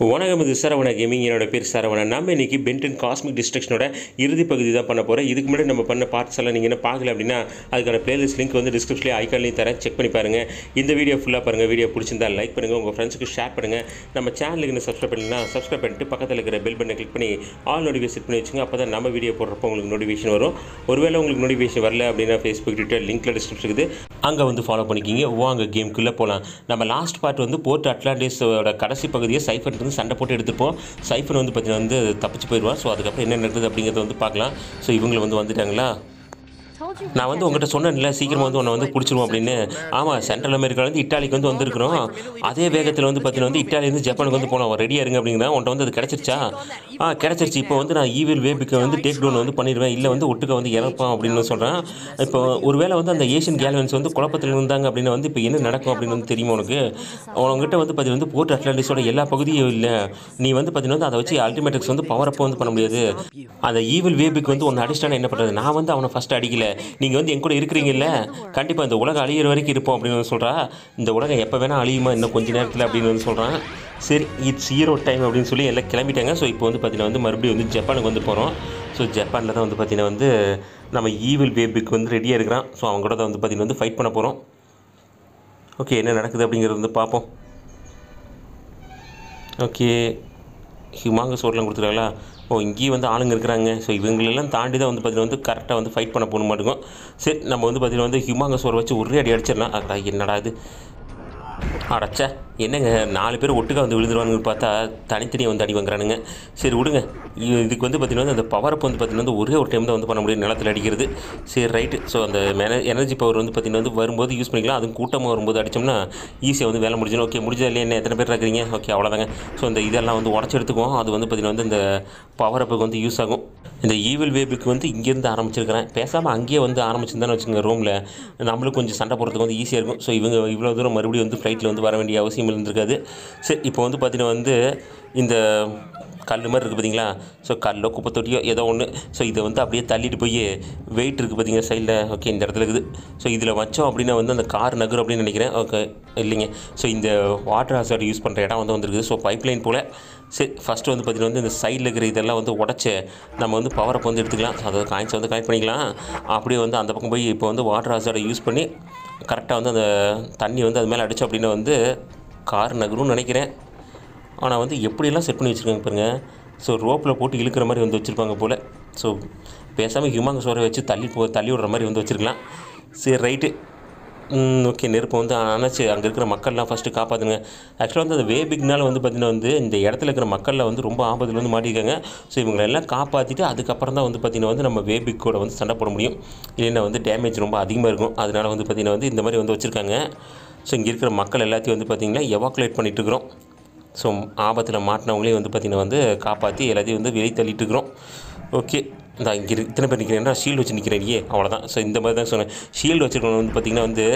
வணக்கம் இது சரவண கேமிங் என்னோட பேர் சரவணன் நம்ம இன்றைக்கி பென்டன் காஸ்மிக் டிஸ்ட்ரக்ஷனோட இறுதி பகுதி தான் பண்ண போகிறோம் இதுக்கு முன்னாடி நம்ம பண்ண பார்ட்ஸ் எல்லாம் நீங்கள் என்ன பார்க்கல அப்படின்னா அதுக்கான பிளேலிஸ்ட் லிங்க் வந்து டிஸ்கிரிப்ஷன்லேயே ஐக்கான்லையும் தரேன் செக் பண்ணி பாருங்கள் இந்த வீடியோ ஃபுல்லாக பாருங்கள் வீடியோ பிடிச்சிருந்தா லைக் பண்ணுங்கள் உங்கள் ஃப்ரெண்ட்ஸுக்கு ஷேர் பண்ணுங்கள் நம்ம சேனலுக்கு என்ன சப்ஸ்கிரைப் பண்ணலன்னா சப்ஸ்கிரைப் பண்ணிட்டு பக்கத்தில் இருக்கிற பெல் பண்ணை கிளிக் பண்ணி ஆல் நோட்டிஃபிகேஷன் செட் பண்ணி வச்சுங்க அப்போ தான் நம்ம வீடியோ போடுறப்போ உங்களுக்கு நோட்டிஃபிகேஷன் வரும் ஒருவேளை உங்களுக்கு நோட்டிஃபிகேஷன் வரல அப்படின்னா ஃபேஸ்புக் ட்விட்டர் லிங்க்கில் டிஸ்கிரிப்ஷன் இருக்குது அங்கே வந்து ஃபாலோ பண்ணிக்கிங்க அங்கே கேம்குள்ளே போகலாம் நம்ம லாஸ்ட் பார்ட் வந்து போர்ட் அட்லாண்டிஸோட கடைசி பகுதியை சைஃபர் வந்து சண்டை போட்டு எடுத்துப்போம் சைஃபர் வந்து பார்த்தீங்கன்னா வந்து தப்பிச்சு போயிடுவான் ஸோ அதுக்கப்புறம் என்ன நடக்குது அப்படிங்கிறத வந்து பார்க்கலாம் ஸோ இவங்களை வந்து வந்துட்டாங்களா நான் வந்து உங்கள்கிட்ட சொன்னேன்ல சீக்கிரமாக வந்து உன்னை வந்து பிடிச்சிருவோம் அப்படின்னு ஆமாம் சென்ட்ரல் வந்து இட்டாலிக்கு வந்து வந்திருக்கிறோம் அதே வேகத்தில் வந்து பார்த்தீங்கன்னா வந்து இட்டாலியிலேருந்து ஜப்பானுக்கு வந்து போனோம் ரெடியாக இருங்க அப்படிங்கிறா உன்ட்ட வந்து அது கிடச்சிருச்சா ஆ கிடச்சிருச்சு இப்போ வந்து நான் ஈவில் வேபிக்க வந்து டேக் டவுன் வந்து பண்ணிடுவேன் இல்லை வந்து ஒட்டுக்க வந்து இறப்பான் அப்படின்னு சொல்கிறேன் இப்போ ஒருவேளை வந்து அந்த ஏஷியன் கேலவன்ஸ் வந்து குழப்பத்தில் இருந்தாங்க அப்படின்னு வந்து இப்போ என்ன நடக்கும் அப்படின்னு வந்து தெரியுமா உனக்கு அவங்ககிட்ட வந்து பார்த்தீங்கன்னா வந்து போர்ட் அட்லாண்டிஸோட எல்லா பகுதியும் இல்லை நீ வந்து பார்த்தீங்கன்னா அதை வச்சு அல்டிமேட்டிக்ஸ் வந்து பவர் அப்போ வந்து பண்ண முடியாது அந்த ஈவில் வேபிக்கு வந்து ஒன்று அடிஷ்டான என்ன பண்ணுறது நான் வந்து அவனை ஃபஸ்ட் அடிக்கல நீங்கள் வந்து எங்கூட கூட இருக்கிறீங்கல்ல கண்டிப்பாக இந்த உலகம் அழியிற வரைக்கும் இருப்போம் அப்படின்னு வந்து சொல்கிறா இந்த உலகம் எப்போ வேணால் அழியுமா இன்னும் கொஞ்சம் நேரத்தில் அப்படின்னு வந்து சொல்கிறான் சரி இட்ஸ் ஹீரோ டைம் அப்படின்னு சொல்லி எல்லாம் கிளம்பிட்டாங்க ஸோ இப்போ வந்து பார்த்தீங்கன்னா வந்து மறுபடியும் வந்து ஜப்பானுக்கு வந்து போகிறோம் ஸோ ஜப்பானில் தான் வந்து பார்த்தீங்கன்னா வந்து நம்ம ஈவில் பேபிக்கு வந்து ரெடியாக இருக்கிறான் ஸோ அவங்க கூட தான் வந்து பார்த்தீங்கன்னா வந்து ஃபைட் பண்ண போகிறோம் ஓகே என்ன நடக்குது அப்படிங்கிறது வந்து பார்ப்போம் ஓகே ஹியூமாங்க சோர்லாம் கொடுத்துருக்காங்களா ஓ இங்கேயும் வந்து ஆளுங்க இருக்கிறாங்க ஸோ இவங்களெல்லாம் தாண்டி தான் வந்து பார்த்தீங்கன்னா வந்து கரெக்டாக வந்து ஃபைட் பண்ண போக மாட்டேங்கும் சரி நம்ம வந்து பார்த்தீங்கன்னா வந்து ஹியூமாங்க சோர் வச்சு ஒரே அடி அடிச்சிடலாம் என்னடா இது அடைச்ச என்னங்க நாலு பேர் ஒட்டுக்கா வந்து விழுந்துருவாங்கன்னு பார்த்தா தனித்தனியாக வந்து அடி வாங்குறானுங்க சரி விடுங்க இதுக்கு வந்து பார்த்திங்கன்னா அந்த அப் வந்து பார்த்திங்கன்னா ஒரே ஒரு டைம் தான் வந்து பண்ண முடியும் நிலத்தில் அடிக்கிறது சரி ரைட்டு ஸோ அந்த மேன எனர்ஜி பவர் வந்து பார்த்திங்கன்னா வந்து வரும்போது யூஸ் பண்ணிக்கலாம் அதுவும் கூட்டமாக வரும்போது அடித்தோம்னா ஈஸியாக வந்து வேலை முடிஞ்சிடும் ஓகே முடிஞ்சது இல்லையா என்ன எத்தனை பேர் இருக்கிறீங்க ஓகே அவ்வளோதாங்க ஸோ இந்த இதெல்லாம் வந்து உடச்சி எடுத்துக்குவோம் அது வந்து பார்த்திங்கன்னா வந்து இந்த பவர் அப்புக்கு வந்து யூஸ் ஆகும் இந்த ஈவில் வேபுக்கு வந்து இங்கேருந்து ஆரம்பிச்சிருக்கிறேன் பேசாமல் அங்கேயே வந்து ஆரம்பிச்சிருந்தான்னு வச்சுங்க ரூமில் நம்மளுக்கு கொஞ்சம் சண்டை போடுறதுக்கு வந்து ஈஸியாக இருக்கும் ஸோ இவங்க இவ்வளோ தூரம் மறுபடியும் வந்து ஃப்ளைட்டில் வந்து வர வேண்டிய அவசியம் இருந்திருக்காது சரி இப்போ வந்து பார்த்தீங்கன்னா வந்து இந்த கல் மாதிரி இருக்குது பார்த்தீங்களா ஸோ கல்லோ குப்பை தொட்டியோ ஏதோ ஒன்று ஸோ இதை வந்து அப்படியே தள்ளிட்டு போய் வெயிட் இருக்குது பார்த்தீங்கன்னா சைடில் ஓகே இந்த இடத்துல இருக்குது ஸோ இதில் வச்சோம் அப்படின்னா வந்து அந்த கார் நகரும் அப்படின்னு நினைக்கிறேன் ஓகே இல்லைங்க ஸோ இந்த வாட்டர் ஹாசர் யூஸ் பண்ணுற இடம் வந்து வந்துருக்குது ஸோ பைப் லைன் போல் சரி ஃபஸ்ட்டு வந்து பார்த்திங்கன்னா வந்து இந்த சைடில் இருக்கிற இதெல்லாம் வந்து உடச்சி நம்ம வந்து பவர் அப் வந்து எடுத்துக்கலாம் அதாவது காயின்ஸ் வந்து கனெக்ட் பண்ணிக்கலாம் அப்படியே வந்து அந்த பக்கம் போய் இப்போ வந்து வாட்டர் ஹாசரை யூஸ் பண்ணி கரெக்டாக வந்து அந்த தண்ணி வந்து அது மேலே அடித்தோம் அப்படின்னா வந்து கார் நகரும்னு நினைக்கிறேன் ஆனால் வந்து எப்படியெல்லாம் செட் பண்ணி வச்சுருக்காங்க பாருங்கள் ஸோ ரோப்பில் போட்டு இழுக்கிற மாதிரி வந்து வச்சுருப்பாங்க போல் ஸோ பேசாமல் ஹியூமாங்க சோரை வச்சு தள்ளி போ தள்ளி விடுற மாதிரி வந்து வச்சுருக்கலாம் சரி ரைட்டு ஓகே நெருப்பை வந்து அணைச்சி அங்கே இருக்கிற மக்கள்லாம் ஃபஸ்ட்டு காப்பாற்றுங்க ஆக்சுவலாக வந்து அந்த வேபிக்னால் வந்து பார்த்திங்கன்னா வந்து இந்த இடத்துல இருக்கிற மக்களில் வந்து ரொம்ப ஆபத்தில் வந்து மாட்டிருக்காங்க ஸோ இவங்களெல்லாம் காப்பாற்றிட்டு அதுக்கப்புறம் தான் வந்து பார்த்திங்கன்னா வந்து நம்ம வேபிக்கோட கூட வந்து சண்டை போட முடியும் இல்லைன்னா வந்து டேமேஜ் ரொம்ப அதிகமாக இருக்கும் அதனால் வந்து பார்த்திங்கன்னா வந்து இந்த மாதிரி வந்து வச்சுருக்காங்க ஸோ இங்கே இருக்கிற மக்கள் எல்லாத்தையும் வந்து பார்த்திங்கன்னா எவாக்குலேட் பண்ணிகிட்டு இருக்கிறோம் ஸோ ஆபத்தில் மாட்டினவங்களையும் வந்து பார்த்திங்கன்னா வந்து காப்பாற்றி எல்லாத்தையும் வந்து வெளியே தள்ளிட்டுருக்குறோம் ஓகே இந்த இங்கே இத்தனை பேர் நிற்கிறேன்னா ஷீல்டு வச்சு நிற்கிறேன் அவ்வளோதான் ஸோ இந்த மாதிரி தான் சொன்னேன் ஷீல்டு வச்சுருக்கணும் வந்து பார்த்திங்கன்னா வந்து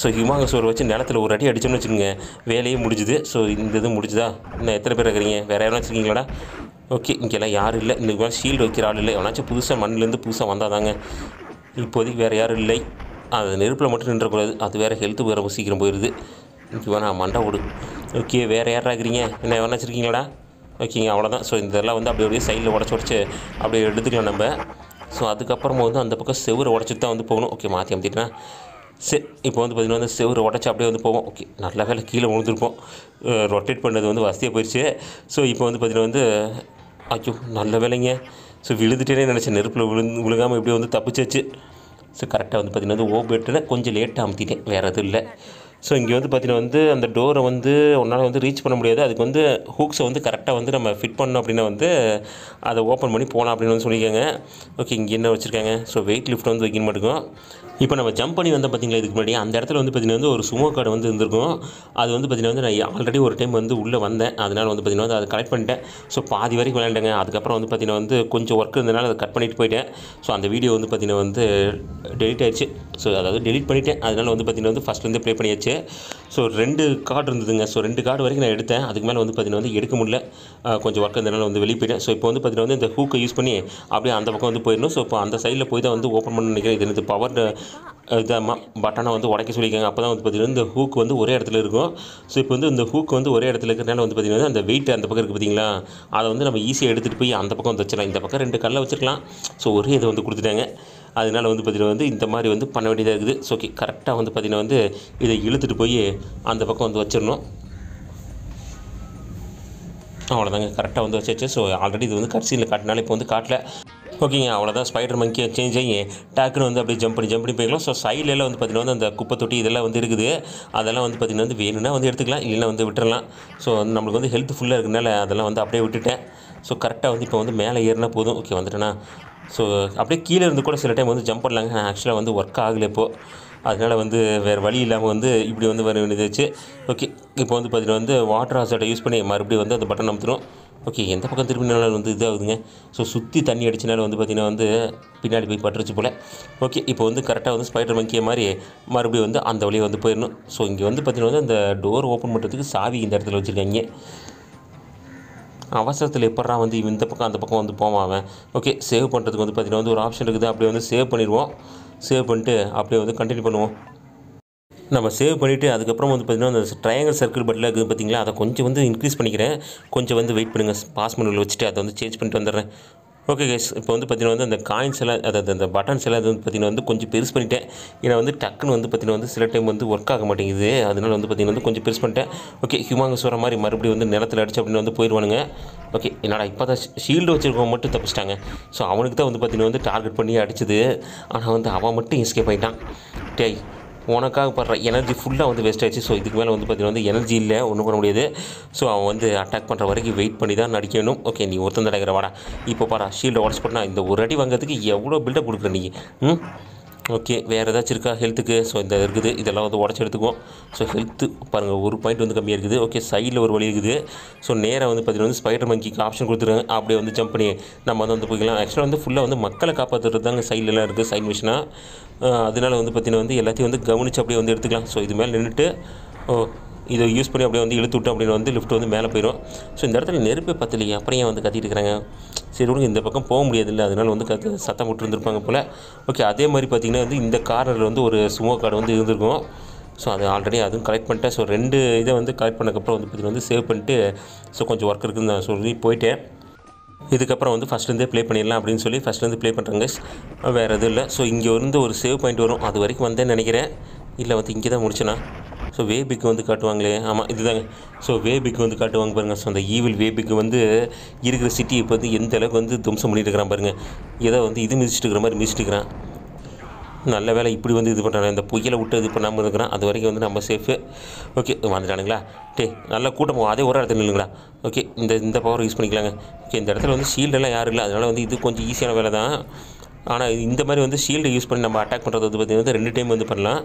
ஸோ ஹிமாங்க சோறு வச்சு நிலத்தில் ஒரு அடி அடிச்சோம்னு வச்சுக்கோங்க வேலையே முடிஞ்சுது ஸோ இந்த இது முடிஞ்சுதா இன்னும் எத்தனை பேர் இருக்கிறீங்க வேறு யாரும் வச்சுருக்கீங்களா ஓகே இங்கெல்லாம் யாரும் இல்லை இன்னைக்கு மேலே ஷீல்டு வைக்கிற ஆள் இல்லை எவனாச்சும் புதுசாக மண்ணிலேருந்து புதுசாக வந்தால் தாங்க இப்போதைக்கு வேறு யாரும் இல்லை அது நெருப்பில் மட்டும் நின்றக்கூடாது அது வேறு ஹெல்த்து வேறு சீக்கிரம் போயிடுது நான் மண்டை விடு ஓகே வேறு யாராக இருக்கிறீங்க என்ன எவனா வச்சுருக்கீங்களா ஓகேங்க அவ்வளோதான் ஸோ இதெல்லாம் வந்து அப்படி அப்படியே சைடில் உடச்சி உடச்சி அப்படியே எடுத்துக்கலாம் நம்ம ஸோ அதுக்கப்புறமா வந்து அந்த பக்கம் செவ்வறு உடச்சிட்டு தான் வந்து போகணும் ஓகே மாற்றி அமைத்திட்டேன் சரி இப்போ வந்து பார்த்திங்கன்னா வந்து செவ்வறு உடச்சி அப்படியே வந்து போவோம் ஓகே நல்ல வேலை கீழே விழுந்துருப்போம் ரொட்டேட் பண்ணது வந்து வசதியாக போயிடுச்சு ஸோ இப்போ வந்து பார்த்திங்கன்னா வந்து ஐயோ நல்ல வேலைங்க ஸோ விழுந்துட்டேனே நினச்சேன் நெருப்பில் விழுந்து விழுகாமல் இப்படியே வந்து தப்பிச்சிச்சு ஸோ கரெக்டாக வந்து பார்த்திங்கன்னா வந்து ஓ பெட்டுன்னா கொஞ்சம் லேட்டாக அமுத்திட்டேன் வேறு எதுவும் இல்லை ஸோ இங்கே வந்து பார்த்தீங்கன்னா வந்து அந்த டோரை வந்து உன்னால் வந்து ரீச் பண்ண முடியாது அதுக்கு வந்து ஹூக்ஸை வந்து கரெக்டாக வந்து நம்ம ஃபிட் பண்ணோம் அப்படின்னா வந்து அதை ஓப்பன் பண்ணி போகலாம் அப்படின்னு வந்து சொல்லியிருக்காங்க ஓகே இங்கே என்ன வச்சுருக்காங்க ஸோ வெயிட் லிஃப்ட் வந்து வைக்கணும் மாட்டேங்கும் இப்போ நம்ம ஜம்ப் பண்ணி வந்தால் பார்த்திங்களா இதுக்கு முன்னாடி அந்த இடத்துல வந்து பார்த்திங்கன்னா வந்து ஒரு சுமோ கார்டு வந்து இருந்திருக்கும் அது வந்து பார்த்திங்கன்னா வந்து நான் ஆல்ரெடி ஒரு டைம் வந்து உள்ளே வந்தேன் அதனால் வந்து பார்த்திங்கன்னா வந்து அதை கலெக்ட் பண்ணிட்டேன் ஸோ பாதி வரைக்கும் விளையாண்டேங்க அதுக்கப்புறம் வந்து பார்த்திங்கன்னா வந்து கொஞ்சம் ஒர்க் இருந்தனால அதை கட் பண்ணிட்டு போயிட்டேன் ஸோ அந்த வீடியோ வந்து பார்த்திங்கன்னா வந்து டெலிட் ஆயிடுச்சு ஸோ அதாவது டெலிட் பண்ணிவிட்டேன் அதனால் வந்து பார்த்திங்கன்னா வந்து ஃபஸ்ட்லேருந்து ப்ளே பண்ணியாச்சு ஸோ ரெண்டு கார்டு இருந்ததுங்க ஸோ ரெண்டு கார்டு வரைக்கும் நான் எடுத்தேன் அதுக்கு மேலே வந்து பார்த்திங்கன்னா வந்து எடுக்க முடியல கொஞ்சம் ஒர்க் இருந்தனால வந்து வெளியே போயிட்டேன் ஸோ இப்போ வந்து பார்த்திங்கன்னா வந்து இந்த ஹூக்கை யூஸ் பண்ணி அப்படியே அந்த பக்கம் வந்து போயிடணும் ஸோ இப்போ அந்த சைடில் போய் தான் வந்து ஓப்பன் பண்ண நினைக்கிறேன் இது பவர் இதை பட்டனை வந்து உடைக்க சொல்லியிருக்காங்க அப்போ தான் வந்து பார்த்திங்கன்னா இந்த ஹூக் வந்து ஒரே இடத்துல இருக்கும் ஸோ இப்போ வந்து இந்த ஹூக் வந்து ஒரே இடத்துல இருக்கிறனால வந்து பார்த்திங்கன்னா அந்த வெயிட் அந்த பக்கம் இருக்குது பார்த்திங்களா அதை வந்து நம்ம ஈஸியாக எடுத்துகிட்டு போய் அந்த பக்கம் வந்து வச்சிடலாம் இந்த பக்கம் ரெண்டு கல்ல வச்சுருக்கலாம் ஸோ ஒரே இதை வந்து கொடுத்துட்டாங்க அதனால் வந்து பார்த்திங்கன்னா வந்து இந்த மாதிரி வந்து பண்ண வேண்டியதாக இருக்குது ஸோ ஓகே கரெக்டாக வந்து பார்த்திங்கன்னா வந்து இதை இழுத்துட்டு போய் அந்த பக்கம் வந்து வச்சிடணும் அவ்வளோதாங்க கரெக்டாக வந்து வச்சாச்சு ஸோ ஆல்ரெடி இது வந்து கட்சியில் காட்டினாலும் இப்போ வந்து காட்டல ஓகேங்க அவ்வளோதான் ஸ்பைடர் மங்கி சேஞ்ச் ஆகி டாக்குன்னு வந்து அப்படியே ஜம்ப் பண்ணி ஜம்ப் பண்ணி போயிடலாம் ஸோ சைடில் வந்து பார்த்திங்கன்னா வந்து அந்த குப்பை தொட்டி இதெல்லாம் வந்து இருக்குது அதெல்லாம் வந்து பார்த்திங்கன்னா வந்து வேணும்னா வந்து எடுத்துக்கலாம் இல்லைனா வந்து விட்டுறலாம் ஸோ வந்து நம்மளுக்கு வந்து ஹெல்த் ஃபுல்லாக இருக்குதுனால அதெல்லாம் வந்து அப்படியே விட்டுட்டேன் ஸோ கரெக்டாக வந்து இப்போ வந்து மேலே ஏறினா போதும் ஓகே வந்துட்டேன்னா ஸோ அப்படியே கீழே இருந்து கூட சில டைம் வந்து ஜம்ப் பண்ணலாங்க ஆக்சுவலாக வந்து ஒர்க் ஆகலை இப்போது அதனால் வந்து வேறு வழி இல்லாமல் வந்து இப்படி வந்து வர வேண்டியதாச்சு ஓகே இப்போ வந்து பார்த்திங்கன்னா வந்து வாட்டர் ஹாசர்ட்டை யூஸ் பண்ணி மறுபடியும் வந்து அந்த பட்டன் அமுத்துடும் ஓகே எந்த பக்கம் திரும்பினாலும் வந்து இதாகுதுங்க ஸோ சுற்றி தண்ணி அடிச்சினாலும் வந்து பார்த்திங்கன்னா வந்து பின்னாடி போய் பட்டுருச்சு போல் ஓகே இப்போ வந்து கரெக்டாக வந்து ஸ்பைடர் மங்கிய மாதிரி மறுபடியும் வந்து அந்த வழியாக வந்து போயிடணும் ஸோ இங்கே வந்து பார்த்திங்கன்னா வந்து அந்த டோர் ஓப்பன் பண்ணுறதுக்கு சாவி இந்த இடத்துல வச்சுருக்காங்க அவசரத்தில் எப்படா வந்து இந்த பக்கம் அந்த பக்கம் வந்து போவான் அவன் ஓகே சேவ் பண்ணுறதுக்கு வந்து பார்த்திங்கன்னா வந்து ஒரு ஆப்ஷன் இருக்குது அப்படியே வந்து சேவ் பண்ணிடுவோம் சேவ் பண்ணிட்டு அப்படியே வந்து கண்டினியூ பண்ணுவோம் நம்ம சேவ் பண்ணிவிட்டு அதுக்கப்புறம் வந்து பார்த்திங்கன்னா அந்த ட்ரையாங்கல் சர்க்கிள் பட்டில் இருக்குது பார்த்திங்களா அதை கொஞ்சம் வந்து இன்க்ரீஸ் பண்ணிக்கிறேன் கொஞ்சம் வந்து வெயிட் பண்ணுங்கள் பாஸ் மெனுவில் வச்சுட்டு அதை வந்து சேஞ்ச் பண்ணிட்டு வந்துடுறேன் ஓகே கேஸ் இப்போ வந்து பார்த்திங்கன்னா வந்து அந்த காயின்ஸ் எல்லாம் அதாவது அந்த பட்டன்ஸ் எல்லாம் வந்து பார்த்தீங்கன்னா வந்து கொஞ்சம் பெருசு பண்ணிட்டேன் ஏன்னா வந்து டக்குன்னு வந்து பார்த்தீங்கன்னா வந்து சில டைம் வந்து ஒர்க் ஆக மாட்டேங்குது அதனால் வந்து பார்த்தீங்கன்னா வந்து கொஞ்சம் பெருசு பண்ணிட்டேன் ஓகே ஹியூமாங்கஸ் வர மாதிரி மறுபடியும் வந்து நிலத்தில் அடிச்சு அப்படின்னு வந்து போயிடுவானுங்க ஓகே என்னடா இப்போ தான் ஷீல்டு வச்சிருக்கவங்க மட்டும் தப்பிச்சிட்டாங்க ஸோ அவனுக்கு தான் வந்து பார்த்தீங்கன்னா வந்து டார்கெட் பண்ணி அடிச்சது ஆனால் வந்து அவன் மட்டும் எஸ்கேப் ஆகிட்டான் டேய் உனக்காக படுற எனர்ஜி ஃபுல்லாக வந்து வேஸ்ட் ஆயிடுச்சு ஸோ இதுக்கு மேலே வந்து பார்த்தீங்கன்னா வந்து எனர்ஜி இல்லை ஒன்றும் பண்ண முடியாது ஸோ அவன் வந்து அட்டாக் பண்ணுற வரைக்கும் வெயிட் பண்ணி தான் நடிக்கணும் ஓகே நீ ஒருத்தன் தடக்கிற வாடா இப்போ பாடா ஷீல்டை உடச்சு போட்டால் இந்த ஒரு அடி வாங்குறதுக்கு எவ்வளோ பில்டப் கொடுக்குற நீ ம் ஓகே வேறு ஏதாச்சும் இருக்கா ஹெல்த்துக்கு ஸோ இந்த இருக்குது இதெல்லாம் வந்து உடச்சி எடுத்துக்குவோம் ஸோ ஹெல்த்து பாருங்கள் ஒரு பாயிண்ட் வந்து கம்மியாக இருக்குது ஓகே சைடில் ஒரு வழி இருக்குது ஸோ நேராக வந்து பார்த்தீங்கன்னா வந்து ஸ்பைடர் மங்கிக்கு ஆப்ஷன் கொடுத்துருக்காங்க அப்படியே வந்து ஜம்ப் பண்ணி நம்ம வந்து வந்து போய்க்கலாம் ஆக்சுவலாக வந்து ஃபுல்லாக வந்து மக்களை காப்பாற்றுறது தாங்க சைட்லலாம் இருக்குது சைட் மிஷினாக அதனால் வந்து பார்த்திங்கன்னா வந்து எல்லாத்தையும் வந்து கவனித்து அப்படியே வந்து எடுத்துக்கலாம் ஸோ இது மேலே நின்றுட்டு ஓ இதை யூஸ் பண்ணி அப்படியே வந்து இழுத்து விட்டு அப்படின்னு வந்து லிஃப்ட் வந்து மேலே போயிடும் ஸோ இந்த இடத்துல நெருப்பே பத்தலையே அப்புறம் ஏன் வந்து கத்திட்டு சரி உங்களுக்கு இந்த பக்கம் போக இல்லை அதனால் வந்து கத்து சத்தம் விட்டுருந்துருப்பாங்க போல் ஓகே அதே மாதிரி பார்த்திங்கன்னா வந்து இந்த காரில் வந்து ஒரு சுமோ கார்டு வந்து இருந்திருக்கும் ஸோ அது ஆல்ரெடி அதுவும் கலெக்ட் பண்ணிட்டேன் ஸோ ரெண்டு இதை வந்து கலெக்ட் பண்ணக்கப்புறம் வந்து பார்த்திங்கன்னா வந்து சேவ் பண்ணிட்டு ஸோ கொஞ்சம் ஒர்க் இருக்குதுன்னு நான் சொல்லி போயிட்டேன் இதுக்கப்புறம் வந்து ஃபஸ்ட்லேருந்தே ப்ளே பண்ணிடலாம் அப்படின்னு சொல்லி ஃபஸ்ட்லேருந்து ப்ளே பண்ணுறாங்க வேறு எதுவும் இல்லை ஸோ இங்கே வந்து ஒரு சேவ் பாயிண்ட் வரும் அது வரைக்கும் வந்தேன்னு நினைக்கிறேன் இல்லை வந்து இங்கே தான் முடிச்சேன்னா ஸோ வேபிக்கு வந்து காட்டுவாங்களே ஆமாம் இதுதாங்க ஸோ வேபிக்கு வந்து காட்டுவாங்க பாருங்கள் ஸோ அந்த ஈவில் வேபிக்கு வந்து இருக்கிற சிட்டி இப்போ வந்து எந்த அளவுக்கு வந்து துவம்சம் பண்ணிட்டு இருக்கிறான் பாருங்கள் ஏதோ வந்து இது மிதிச்சுட்டு இருக்கிற மாதிரி மிதிச்சுட்டு இருக்கிறான் நல்ல வேலை இப்படி வந்து இது பண்ணுறாங்க இந்த புயலை விட்டு இது பண்ணாமல் இருக்கிறான் அது வரைக்கும் வந்து நம்ம சேஃபு ஓகே வந்துட்டானுங்களா டே நல்லா கூட்டமாக அதே ஒரு இடத்துல இல்லைங்களா ஓகே இந்த இந்த பவர் யூஸ் பண்ணிக்கலாங்க ஓகே இந்த இடத்துல வந்து ஷீல்டெல்லாம் யாரும் இல்லை அதனால் வந்து இது கொஞ்சம் ஈஸியான வேலை தான் ஆனால் இந்த மாதிரி வந்து ஷீல்டு யூஸ் பண்ணி நம்ம அட்டாக் பண்ணுறது வந்து பார்த்திங்கன்னா ரெண்டு டைம் வந்து பண்ணலாம்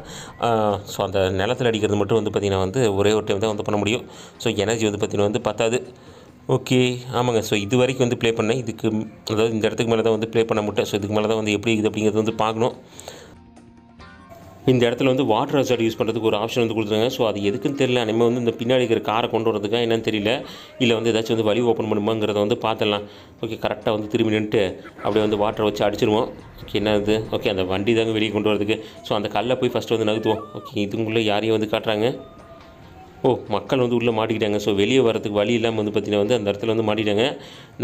ஸோ அந்த நிலத்தில் அடிக்கிறது மட்டும் வந்து பார்த்திங்கன்னா வந்து ஒரே ஒரு டைம் தான் வந்து பண்ண முடியும் ஸோ எனர்ஜி வந்து பார்த்திங்கன்னா வந்து பத்தாது ஓகே ஆமாங்க ஸோ இது வரைக்கும் வந்து ப்ளே பண்ணேன் இதுக்கு அதாவது இந்த இடத்துக்கு மேலே தான் வந்து ப்ளே பண்ண முட்டேன் ஸோ இதுக்கு மேலே தான் வந்து எப்படி இது அப்படிங்கிறது வந்து பார்க்கணும் இந்த இடத்துல வந்து வாட்டர் ரெசார்ட் யூஸ் பண்ணுறதுக்கு ஒரு ஆப்ஷன் வந்து கொடுத்துருங்க ஸோ அது எதுக்குன்னு தெரியல நம்ம வந்து இந்த பின்னாடி இருக்கிற காரை கொண்டு வரதுக்காக என்னன்னு தெரியல இல்லை வந்து ஏதாச்சும் வந்து வழி ஓப்பன் பண்ணுமாங்கிறத வந்து பார்த்துடலாம் ஓகே கரெக்டாக வந்து திரும்பி நின்றுட்டு அப்படியே வந்து வாட்டரை வச்சு அடிச்சிருவோம் ஓகே என்னது ஓகே அந்த வண்டி தாங்க வெளியே கொண்டு வரதுக்கு ஸோ அந்த கல்லை போய் ஃபஸ்ட்டு வந்து நகர்த்துவோம் ஓகே இதுக்குள்ளே யாரையும் வந்து காட்டுறாங்க ஓ மக்கள் வந்து உள்ளே மாட்டிக்கிட்டாங்க ஸோ வெளியே வரதுக்கு வழி இல்லாமல் வந்து பார்த்தீங்கன்னா வந்து அந்த இடத்துல வந்து மாட்டிட்டாங்க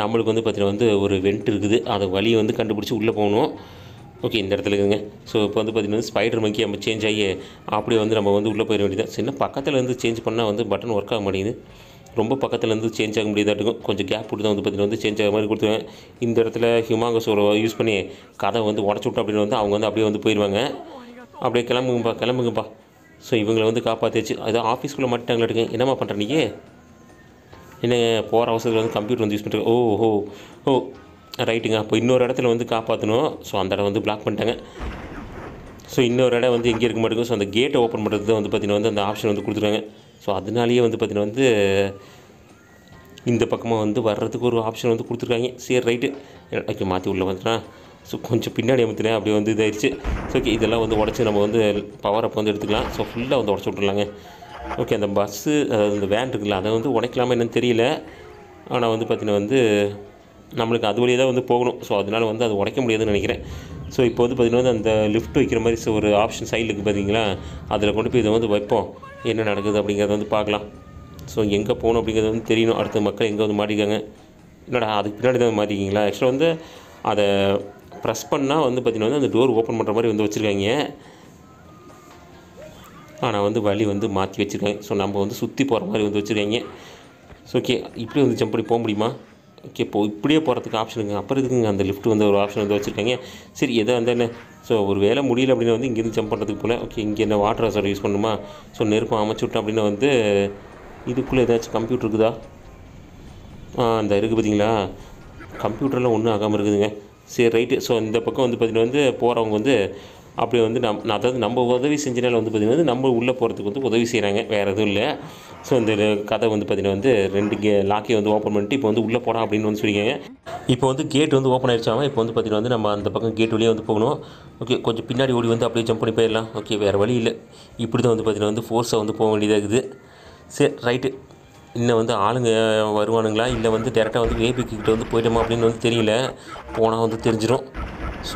நம்மளுக்கு வந்து பார்த்திங்கன்னா வந்து ஒரு வெண்ட் இருக்குது அதை வழியை வந்து கண்டுபிடிச்சி உள்ளே போகணும் ஓகே இந்த இடத்துல இருக்குதுங்க ஸோ இப்போ வந்து பார்த்திங்கன்னா ஸ்பைடர் மங்கி நம்ம சேஞ்ச் ஆகி அப்படியே வந்து நம்ம வந்து உள்ளே போயிட வேண்டியது சின்ன பக்கத்தில் இருந்து சேஞ்ச் பண்ணால் வந்து பட்டன் ஒர்க் ஆக மாட்டேங்குது ரொம்ப பக்கத்துலேருந்து சேஞ்ச் ஆக முடியாதா இருக்கும் கொஞ்சம் கேப் விட்டு தான் வந்து பார்த்திங்கன்னா வந்து சேஞ்ச் ஆக மாதிரி கொடுத்துருவேன் இந்த இடத்துல ஹியூமாங்கஸோட யூஸ் பண்ணி கதை வந்து உடச்சி விட்டோம் அப்படின்னு வந்து அவங்க வந்து அப்படியே வந்து போயிடுவாங்க அப்படியே கிளம்புங்கப்பா கிளம்புங்கப்பா ஸோ இவங்களை வந்து காப்பாற்றி அது ஆஃபீஸ்க்குள்ளே மாட்டாங்களா எடுங்க என்னம்மா பண்ணுற நீங்கள் என்ன போகிற அவசரத்தில் வந்து கம்ப்யூட்டர் வந்து யூஸ் பண்ணுறேன் ஓ ஓ ஓ ரைட்டுங்க அப்போ இன்னொரு இடத்துல வந்து காப்பாற்றணும் ஸோ அந்த இடம் வந்து பிளாக் பண்ணிட்டாங்க ஸோ இன்னொரு இடம் வந்து எங்கே இருக்க மாட்டேங்குது ஸோ அந்த கேட்டை ஓப்பன் பண்ணுறது தான் வந்து பார்த்திங்கன்னா வந்து அந்த ஆப்ஷன் வந்து கொடுத்துருக்காங்க ஸோ அதனாலேயே வந்து பார்த்திங்கன்னா வந்து இந்த பக்கமாக வந்து வர்றதுக்கு ஒரு ஆப்ஷன் வந்து கொடுத்துருக்காங்க சரி ரைட்டு ஓகே மாற்றி உள்ளே வந்துட்டான் ஸோ கொஞ்சம் பின்னாடி அமைத்துனேன் அப்படியே வந்து இதாகிடுச்சு ஸோ ஓகே இதெல்லாம் வந்து உடச்சி நம்ம வந்து பவர் அப்போ வந்து எடுத்துக்கலாம் ஸோ ஃபுல்லாக வந்து உடச்சி விட்ருலாங்க ஓகே அந்த பஸ்ஸு அதாவது அந்த வேன் இருக்குல்ல அதை வந்து உடைக்கலாமா என்னன்னு தெரியல ஆனால் வந்து பார்த்திங்கன்னா வந்து நம்மளுக்கு அது வழியே தான் வந்து போகணும் ஸோ அதனால் வந்து அது உடைக்க முடியாதுன்னு நினைக்கிறேன் ஸோ இப்போ வந்து பார்த்திங்கன்னா வந்து அந்த லிஃப்ட் வைக்கிற மாதிரி ஒரு ஆப்ஷன் சைடில் இருக்குது பார்த்தீங்களா அதில் கொண்டு போய் இதை வந்து வைப்போம் என்ன நடக்குது அப்படிங்கிறத வந்து பார்க்கலாம் ஸோ எங்கே போகணும் அப்படிங்கிறது வந்து தெரியணும் அடுத்த மக்கள் எங்கே வந்து மாட்டிக்காங்க என்னடா அதுக்கு பின்னாடி தான் மாட்டிக்கிங்களா ஆக்சுவலாக வந்து அதை ப்ரெஸ் பண்ணால் வந்து பார்த்திங்கன்னா வந்து அந்த டோர் ஓப்பன் பண்ணுற மாதிரி வந்து வச்சுருக்காங்க ஆனால் வந்து வழி வந்து மாற்றி வச்சுருக்காங்க ஸோ நம்ம வந்து சுற்றி போகிற மாதிரி வந்து வச்சுருக்காங்க ஸோ ஓகே இப்படி வந்து ஜம்ப் பண்ணி போக முடியுமா ஓகே இப்போ இப்படியே போகிறதுக்கு ஆப்ஷன் இருக்குங்க அப்புறம் இதுக்குங்க அந்த லிஃப்ட் வந்து ஒரு ஆப்ஷன் வந்து வச்சுருக்காங்க சரி எதை வந்து என்ன ஸோ ஒரு வேலை முடியல அப்படின்னு வந்து இங்கேருந்து ஜம்ப் பண்ணுறதுக்கு போல் ஓகே இங்கே என்ன வாட்டர் ஹசோட யூஸ் பண்ணுமா ஸோ நெருப்பம் அமைச்சு விட்டேன் அப்படின்னு வந்து இதுக்குள்ளே ஏதாச்சும் கம்ப்யூட்டர் இருக்குதா அந்த இருக்குது பார்த்தீங்களா கம்ப்யூட்டரில் ஒன்றும் ஆகாமல் இருக்குதுங்க சரி ரைட்டு ஸோ இந்த பக்கம் வந்து பார்த்தீங்கன்னா வந்து போகிறவங்க வந்து அப்படி வந்து நம் அதாவது நம்ம உதவி செஞ்சனால வந்து பார்த்திங்கன்னா வந்து நம்ம உள்ளே போகிறதுக்கு வந்து உதவி செய்கிறாங்க வேறு எதுவும் இல்லை ஸோ இந்த கதை வந்து பார்த்தீங்கன்னா வந்து ரெண்டு கே லாக்கியை வந்து ஓப்பன் பண்ணிட்டு இப்போ வந்து உள்ளே போகலாம் அப்படின்னு வந்து சொல்லியிருக்காங்க இப்போ வந்து கேட் வந்து ஓப்பன் ஆயிடுச்சாமல் இப்போ வந்து பார்த்தீங்கன்னா வந்து நம்ம அந்த பக்கம் கேட் வழியே வந்து போகணும் ஓகே கொஞ்சம் பின்னாடி ஓடி வந்து அப்படியே ஜம்ப் பண்ணி போயிடலாம் ஓகே வேறு வழி இல்லை இப்படி தான் வந்து பார்த்தீங்கன்னா வந்து ஃபோர்ஸாக வந்து போக வேண்டியதாக இருக்குது சரி ரைட்டு இன்னும் வந்து ஆளுங்க வருவானுங்களா இல்லை வந்து டேரெக்டாக வந்து வேபிக்கிட்ட வந்து போயிடுமா அப்படின்னு வந்து தெரியல போனால் வந்து தெரிஞ்சிடும்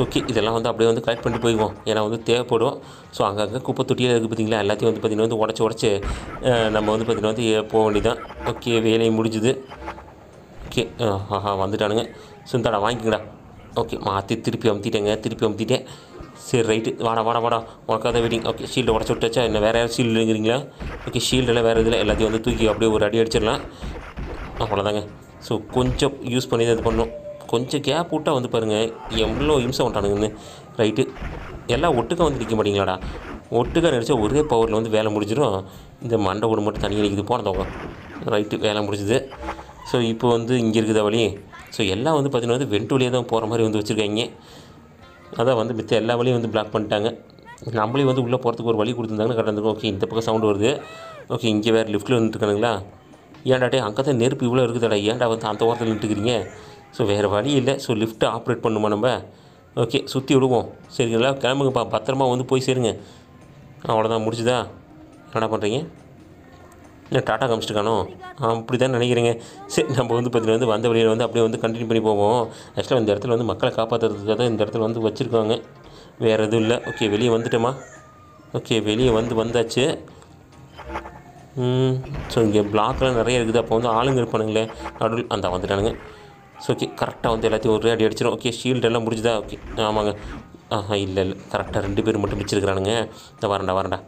ஓகே இதெல்லாம் வந்து அப்படியே வந்து கலெக்ட் பண்ணிட்டு போயிடுவோம் ஏன்னா வந்து தேவைப்படும் ஸோ அங்கங்கே குப்பை தொட்டியில் இருக்குது பார்த்திங்களா எல்லாத்தையும் வந்து பார்த்திங்கன்னா வந்து உடச்சி உடச்சி நம்ம வந்து பார்த்திங்கன்னா வந்து போக வேண்டியதான் ஓகே வேலையை முடிஞ்சுது ஓகே ஆஹா வந்துட்டானுங்க சுந்தாடா வாங்கிக்கங்கடா ஓகே மாற்றி திருப்பி அமுத்திட்டேங்க திருப்பி அமுத்திட்டேன் சரி ரைட்டு வாடா வாடா வாடா உனக்காக தான் வெயிட்டிங் ஓகே ஷீல்டு உடச்சி விட்டாச்சா என்ன வேறு யாரும் ஷீல்டு இருக்கிறீங்களா ஓகே ஷீல்டெல்லாம் வேறு இதில் எல்லாத்தையும் வந்து தூக்கி அப்படியே ஒரு அடி அடிச்சிடலாம் அவ்வளோதாங்க ஸோ கொஞ்சம் யூஸ் பண்ணி தான் இது பண்ணணும் கொஞ்சம் கேப் விட்டால் வந்து பாருங்கள் எவ்வளோ இம்சம் விட்டானுங்கன்னு ரைட்டு எல்லாம் ஒட்டுக்காக வந்து நிற்க மாட்டீங்களாடா ஒட்டுக்காக நினச்சா ஒரே பவரில் வந்து வேலை முடிஞ்சிடும் இந்த மண்டை கூட மட்டும் தனியாக நிற்கிது போனதவங்க ரைட்டு வேலை முடிஞ்சுது ஸோ இப்போ வந்து இங்கே இருக்குதா வழி ஸோ எல்லாம் வந்து பார்த்திங்கன்னா வந்து வெண்ட் வழியாக தான் போகிற மாதிரி வந்து வச்சுருக்காங்க அதான் வந்து மித்த எல்லா வழியும் வந்து பிளாக் பண்ணிட்டாங்க நம்மளே வந்து உள்ளே போகிறதுக்கு ஒரு வழி கொடுத்துருந்தாங்கன்னு கரெக்டாக ஓகே இந்த பக்கம் சவுண்டு வருது ஓகே இங்கே வேறு லிஃப்ட்டில் வந்துட்டுருக்கானுங்களா ஏன்டாட்டே அங்கே தான் நெருப்பு இவ்வளோ இருக்குதுடா ஏன்டா வந்து அந்த ஓரத்தில் நின்றுக்கிறீங்க ஸோ வேறு வழி இல்லை ஸோ லிஃப்ட்டு ஆப்ரேட் பண்ணுமா நம்ம ஓகே சுற்றி விடுவோம் சரிங்களா கிளம்புங்கப்பா பத்திரமா வந்து போய் சேருங்க அவ்வளோதான் முடிச்சுதா என்ன பண்ணுறீங்க இல்லை டாட்டா காமிச்சிட்டு அப்படி தான் நினைக்கிறேங்க சரி நம்ம வந்து பார்த்தீங்கன்னா வந்து வந்த வழியில் வந்து அப்படியே வந்து கண்டினியூ பண்ணி போவோம் ஆக்சுவலாக இந்த இடத்துல வந்து மக்களை காப்பாற்றுறதுக்காக தான் இந்த இடத்துல வந்து வச்சுருக்காங்க வேறு எதுவும் இல்லை ஓகே வெளியே வந்துட்டோமா ஓகே வெளியே வந்து வந்தாச்சு ஸோ இங்கே பிளாக்லாம் நிறைய இருக்குது அப்போ வந்து ஆளுங்க இருப்பானுங்களே நடுவில் அந்த வந்துட்டானுங்க ஸோ ஓகே கரெக்டாக வந்து எல்லாத்தையும் ஒரே அடி அடிச்சிடும் ஓகே ஷீல்டு எல்லாம் முடிஞ்சுதா ஓகே ஆமாங்க ஆஹா இல்லை இல்லை கரெக்டாக ரெண்டு பேர் மட்டும் மிச்சிருக்கிறானுங்க இந்த வரண்டா வரண்டா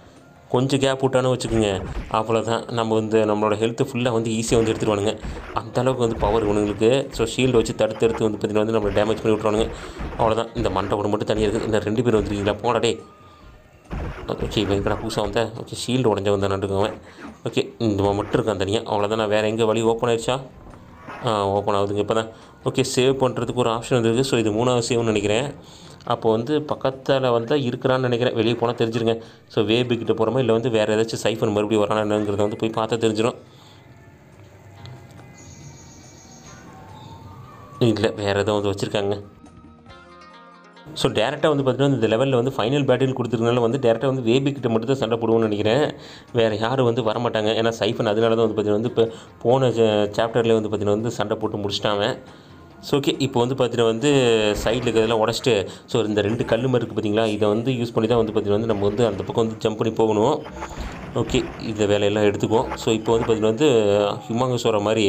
கொஞ்சம் கேப் விட்டானு வச்சுக்கோங்க அவ்வளோதான் நம்ம வந்து நம்மளோட ஹெல்த்து ஃபுல்லாக வந்து ஈஸியாக வந்து எடுத்துருவானுங்க அந்தளவுக்கு வந்து பவர் உணவுங்களுக்கு ஸோ ஷீல்டு வச்சு தடுத்து எடுத்து வந்து பார்த்தீங்கன்னா வந்து நம்ம டேமேஜ் பண்ணி விட்ருவானுங்க அவ்வளோதான் இந்த மண்டை ஒன்று மட்டும் தனியாக இருக்குது இந்த ரெண்டு பேர் வந்துருக்கீங்களா போனடே ஓகே இப்போ கடை புதுசாக வந்தேன் ஓகே ஷீல்டு உடஞ்ச வந்தேன் நட்டுக்குவேன் ஓகே இந்த மட்டும் இருக்கான் தனியாக அவ்வளோதான் நான் வேறு எங்கே வழி ஓப்பன் ஆயிடுச்சா ஓப்பன் ஆகுதுங்க இப்போ தான் ஓகே சேவ் பண்ணுறதுக்கு ஒரு ஆப்ஷன் வந்துருக்கு ஸோ இது மூணாவது சேவ்னு நினைக்கிறேன் அப்போ வந்து பக்கத்தில் வந்து இருக்கிறான்னு நினைக்கிறேன் வெளியே போனால் தெரிஞ்சிருங்க ஸோ வேபிக்கிட்ட போகிறோமா இல்லை வந்து வேறு ஏதாச்சும் சைஃபன் மறுபடியும் வரானா என்னங்கிறத வந்து போய் பார்த்தா தெரிஞ்சிடும் இல்லை வேறு எதாவது வந்து வச்சுருக்காங்க ஸோ டேரெக்டாக வந்து பார்த்திங்கன்னா இந்த லெவலில் வந்து ஃபைனல் பேட்டில் கொடுத்துருக்கனால வந்து டேரெக்டாக வந்து வேபி கிட்ட மட்டும் தான் சண்டை போடுவோம்னு நினைக்கிறேன் வேறு யாரும் வந்து வரமாட்டாங்க ஏன்னா சைஃபன் அதனால தான் வந்து பார்த்திங்கன்னா வந்து இப்போ போன சாப்டரில் வந்து பார்த்திங்கன்னா வந்து சண்டை போட்டு முடிச்சிட்டாங்க ஸோ ஓகே இப்போ வந்து பார்த்தீங்கன்னா வந்து சைடில் இருக்கிறதெல்லாம் உடச்சிட்டு ஸோ இந்த ரெண்டு கல் இருக்குது பார்த்தீங்களா இதை வந்து யூஸ் பண்ணி தான் வந்து பார்த்திங்கன்னா வந்து நம்ம வந்து அந்த பக்கம் வந்து ஜம்ப் பண்ணி போகணும் ஓகே இந்த வேலையெல்லாம் எடுத்துக்குவோம் ஸோ இப்போ வந்து பார்த்திங்கன்னா வந்து ஹிமாங்க சொல்கிற மாதிரி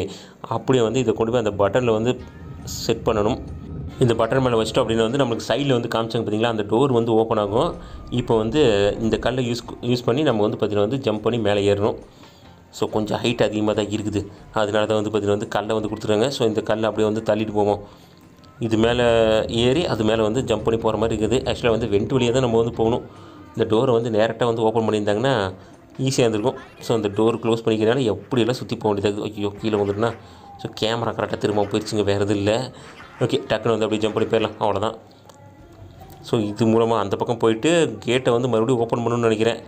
அப்படியே வந்து இதை கொண்டு போய் அந்த பட்டனில் வந்து செட் பண்ணணும் இந்த பட்டன் மேலே வச்சிட்டோம் அப்படின்னு வந்து நம்மளுக்கு சைடில் வந்து காமிச்சாங்க பார்த்தீங்களா அந்த டோர் வந்து ஓப்பன் ஆகும் இப்போ வந்து இந்த கல்லை யூஸ் யூஸ் பண்ணி நம்ம வந்து பார்த்திங்கன்னா வந்து ஜம்ப் பண்ணி மேலே ஏறணும் ஸோ கொஞ்சம் ஹைட் அதிகமாக தான் இருக்குது அதனால தான் வந்து பார்த்திங்கன்னா வந்து கல்லை வந்து கொடுத்துருக்காங்க ஸோ இந்த கல்லை அப்படியே வந்து தள்ளிட்டு போவோம் இது மேலே ஏறி அது மேலே வந்து ஜம்ப் பண்ணி போகிற மாதிரி இருக்குது ஆக்சுவலாக வந்து வெண்ட் வழியாக தான் நம்ம வந்து போகணும் இந்த டோரை வந்து நேரக்டாக வந்து ஓப்பன் பண்ணியிருந்தாங்கன்னா ஈஸியாக இருந்திருக்கும் ஸோ அந்த டோர் க்ளோஸ் பண்ணிக்கிறனால எப்படியெல்லாம் சுற்றி போக வேண்டியதாக ஐயோ கீழே வந்துட்டுனா ஸோ கேமரா கரெக்டாக திரும்ப போயிடுச்சுங்க வேறு எதுவும் இல்லை ஓகே டக்குன்னு வந்து அப்படியே ஜம்ப் பண்ணி போயிடலாம் அவ்வளோதான் ஸோ இது மூலமாக அந்த பக்கம் போயிட்டு கேட்டை வந்து மறுபடியும் ஓப்பன் பண்ணணும்னு நினைக்கிறேன்